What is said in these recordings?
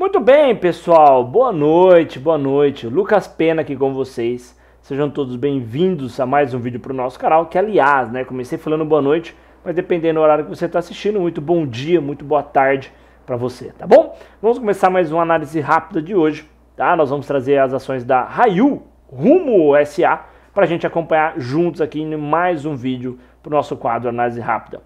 Muito bem, pessoal. Boa noite, boa noite. Lucas Pena aqui com vocês. Sejam todos bem-vindos a mais um vídeo para o nosso canal, que aliás, né, comecei falando boa noite, mas dependendo do horário que você está assistindo, muito bom dia, muito boa tarde para você, tá bom? Vamos começar mais uma análise rápida de hoje, tá? Nós vamos trazer as ações da Rayu rumo SA para a gente acompanhar juntos aqui em mais um vídeo para o nosso quadro Análise Rápida.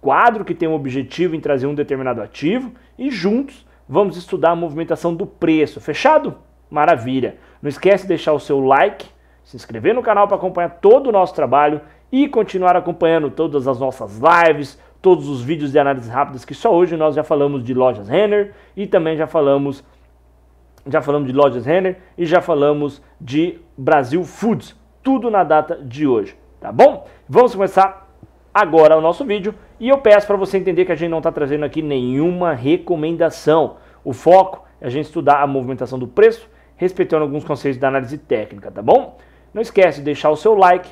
Quadro que tem o objetivo em trazer um determinado ativo e juntos vamos estudar a movimentação do preço. Fechado? Maravilha! Não esquece de deixar o seu like, se inscrever no canal para acompanhar todo o nosso trabalho e continuar acompanhando todas as nossas lives, todos os vídeos de análises rápidas que só hoje nós já falamos de lojas Renner e também já falamos já falamos de lojas Renner e já falamos de Brasil Foods, tudo na data de hoje, tá bom? Vamos começar agora o nosso vídeo e eu peço para você entender que a gente não está trazendo aqui nenhuma recomendação. O foco é a gente estudar a movimentação do preço, respeitando alguns conceitos da análise técnica, tá bom? Não esquece de deixar o seu like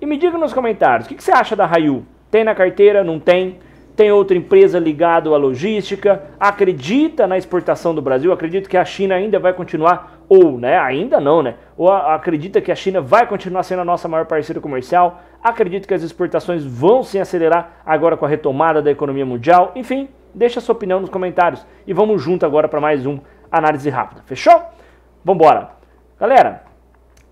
e me diga nos comentários o que, que você acha da Rayu. Tem na carteira? Não tem? tem outra empresa ligada à logística, acredita na exportação do Brasil, acredita que a China ainda vai continuar, ou né, ainda não, né? Ou acredita que a China vai continuar sendo a nossa maior parceira comercial, acredita que as exportações vão se acelerar agora com a retomada da economia mundial, enfim, deixa a sua opinião nos comentários e vamos junto agora para mais um análise rápida, fechou? Vambora! Galera,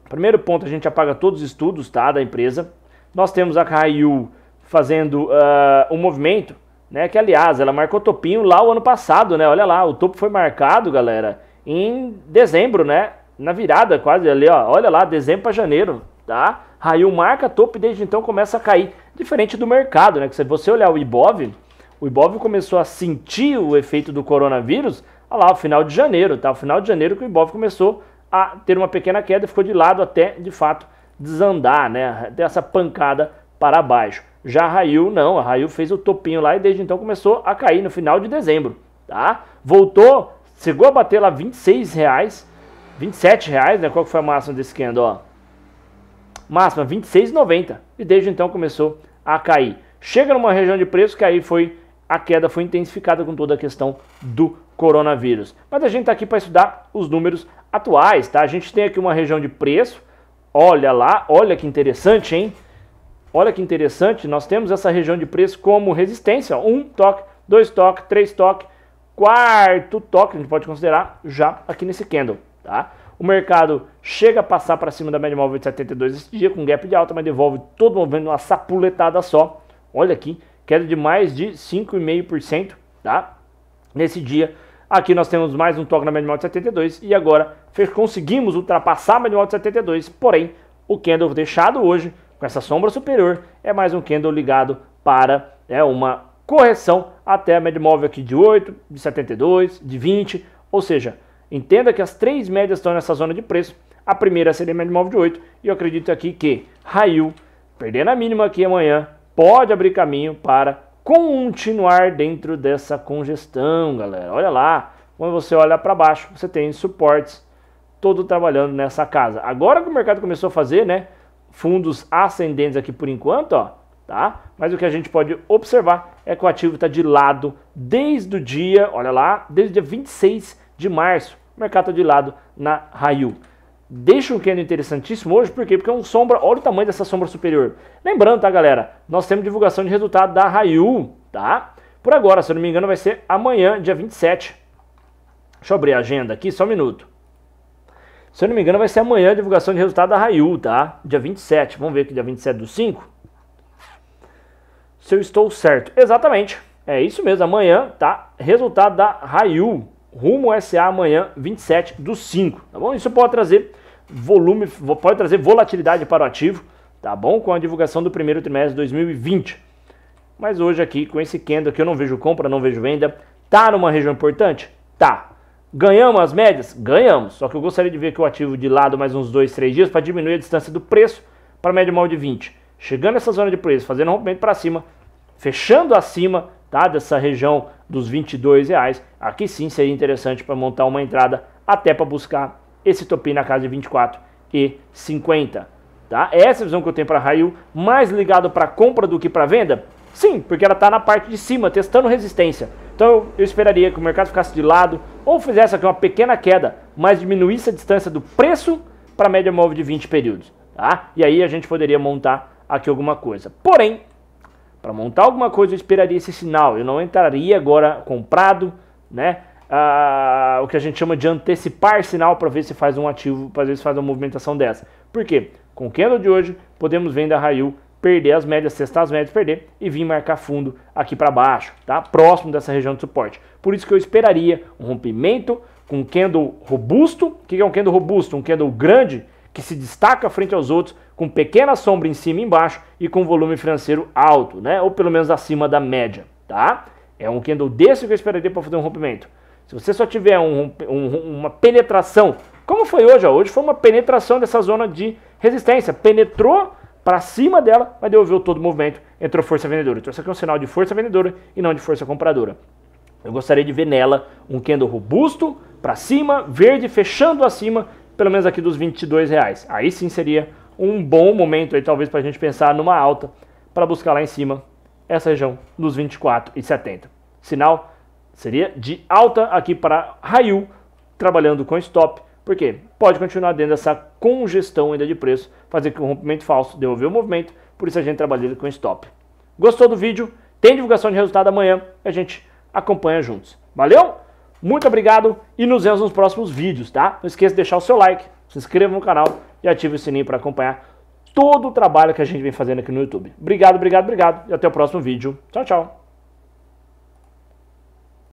primeiro ponto, a gente apaga todos os estudos tá, da empresa. Nós temos a Caiu fazendo uh, um movimento, né? Que aliás, ela marcou topinho lá o ano passado, né? Olha lá, o topo foi marcado, galera, em dezembro, né? Na virada, quase ali, ó. Olha lá, dezembro para janeiro, tá? Raio marca topo e desde então começa a cair. Diferente do mercado, né? Que se você olhar o Ibov, o Ibov começou a sentir o efeito do coronavírus Olha lá, o final de janeiro, tá? O final de janeiro que o Ibov começou a ter uma pequena queda, ficou de lado até, de fato, desandar, né? Dessa pancada para baixo. Já a Raio não, a Raio fez o topinho lá e desde então começou a cair no final de dezembro, tá? Voltou, chegou a bater lá 26 reais, 27 reais, né? Qual que foi a máxima desse candle, ó? Máxima 26,90 e desde então começou a cair. Chega numa região de preço que aí foi a queda foi intensificada com toda a questão do coronavírus. Mas a gente está aqui para estudar os números atuais, tá? A gente tem aqui uma região de preço. Olha lá, olha que interessante, hein? Olha que interessante, nós temos essa região de preço como resistência, um toque, dois toque, três toque, quarto toque, a gente pode considerar já aqui nesse candle, tá? O mercado chega a passar para cima da média móvel de 72 esse dia, com gap de alta, mas devolve todo o movimento sapuletada só. Olha aqui, queda de mais de 5,5%, tá? Nesse dia, aqui nós temos mais um toque na média móvel de 72 e agora conseguimos ultrapassar a média móvel de 72, porém, o candle deixado hoje com essa sombra superior, é mais um candle ligado para é uma correção até a média móvel aqui de 8, de 72, de 20, ou seja, entenda que as três médias estão nessa zona de preço, a primeira seria a média móvel de 8, e eu acredito aqui que raio perdendo a mínima aqui amanhã, pode abrir caminho para continuar dentro dessa congestão, galera. Olha lá, quando você olha para baixo, você tem suportes todo trabalhando nessa casa. Agora que o mercado começou a fazer, né, fundos ascendentes aqui por enquanto, ó, tá? Mas o que a gente pode observar é que o ativo está de lado desde o dia, olha lá, desde o dia 26 de março. O mercado está de lado na raio. Deixa um candle interessantíssimo hoje, por quê? Porque é um sombra, olha o tamanho dessa sombra superior. Lembrando, tá, galera? Nós temos divulgação de resultado da raio, tá? Por agora, se eu não me engano, vai ser amanhã, dia 27. Deixa eu abrir a agenda aqui, só um minuto. Se eu não me engano, vai ser amanhã a divulgação de resultado da Rail, tá? Dia 27. Vamos ver aqui, dia 27 do 5. Se eu estou certo. Exatamente. É isso mesmo, amanhã, tá? Resultado da Rail. Rumo SA amanhã, 27 do 5, tá bom? Isso pode trazer volume, pode trazer volatilidade para o ativo, tá bom? Com a divulgação do primeiro trimestre de 2020. Mas hoje aqui, com esse candle que eu não vejo compra, não vejo venda, tá numa região importante? Tá, Ganhamos as médias? Ganhamos. Só que eu gostaria de ver que eu ativo de lado mais uns 2, 3 dias para diminuir a distância do preço para a média móvel de 20. Chegando nessa zona de preço, fazendo um rompimento para cima, fechando acima tá, dessa região dos 22 reais, aqui sim seria interessante para montar uma entrada até para buscar esse topi na casa de 24 e 50. Tá? Essa é visão que eu tenho para a raio, mais ligado para compra do que para venda? Sim, porque ela está na parte de cima, testando resistência. Então eu esperaria que o mercado ficasse de lado ou fizesse aqui uma pequena queda, mas diminuísse a distância do preço para a média móvel de 20 períodos. Tá? E aí a gente poderia montar aqui alguma coisa. Porém, para montar alguma coisa eu esperaria esse sinal. Eu não entraria agora comprado, né? Ah, o que a gente chama de antecipar sinal para ver se faz um ativo, para ver se faz uma movimentação dessa. Por quê? Com o candle de hoje, podemos vender a raio perder as médias, testar as médias, perder e vir marcar fundo aqui para baixo, tá? Próximo dessa região de suporte. Por isso que eu esperaria um rompimento com um candle robusto. O que é um candle robusto? Um candle grande que se destaca frente aos outros, com pequena sombra em cima e embaixo e com volume financeiro alto, né? Ou pelo menos acima da média, tá? É um candle desse que eu esperaria para fazer um rompimento. Se você só tiver um, um, uma penetração, como foi hoje, ó, hoje foi uma penetração dessa zona de resistência, penetrou para cima dela, mas devolveu todo o movimento, entrou força vendedora. Então, isso aqui é um sinal de força vendedora e não de força compradora. Eu gostaria de ver nela um candle robusto, para cima, verde, fechando acima, pelo menos aqui dos 22 reais. Aí sim seria um bom momento aí, talvez, para a gente pensar numa alta para buscar lá em cima essa região dos 24,70. Sinal seria de alta aqui para raio trabalhando com stop, porque pode continuar dentro dessa congestão ainda de preço, fazer com que o rompimento falso devolver o movimento, por isso a gente trabalha com stop. Gostou do vídeo? Tem divulgação de resultado amanhã, a gente acompanha juntos. Valeu? Muito obrigado e nos vemos nos próximos vídeos, tá? Não esqueça de deixar o seu like, se inscreva no canal e ative o sininho para acompanhar todo o trabalho que a gente vem fazendo aqui no YouTube. Obrigado, obrigado, obrigado e até o próximo vídeo. Tchau, tchau.